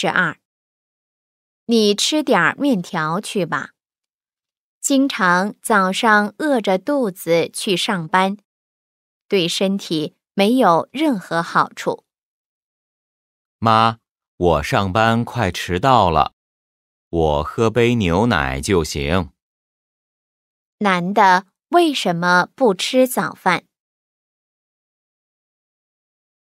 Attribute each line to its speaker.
Speaker 1: 十二，你吃点
Speaker 2: 面条去吧。经常早上饿着肚子去上班，对身体没有任何好处。
Speaker 3: 妈，我上班快迟到了，我喝杯牛奶就行。
Speaker 1: 男的为什么不吃早饭？